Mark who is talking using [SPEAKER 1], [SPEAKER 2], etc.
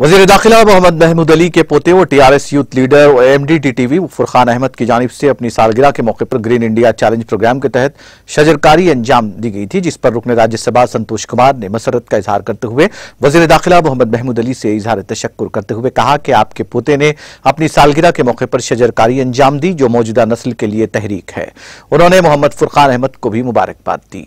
[SPEAKER 1] वजीर दाखिला मोहम्मद महमूद अली के पोते और टीआरएस यूथ लीडर और एमडी टीटीवी फुरखान अहमद की जानब से अपनी सालगिरह के मौके पर ग्रीन इंडिया चैलेंज प्रोग्राम के तहत शजरकारी अंजाम दी गई थी जिस पर रुकन राज्यसभा संतोष कुमार ने मसरत का इजहार करते हुए वजीर दाखिला मोहम्मद महमूद अली से इजहार तशक्र करते हुए कहा कि आपके पोते ने अपनी सालगिरह के मौके पर शजरकारी अंजाम दी जो मौजूदा नस्ल के लिए तहरीक है उन्होंने मोहम्मद फुरखान अहमद को भी मुबारकबाद दी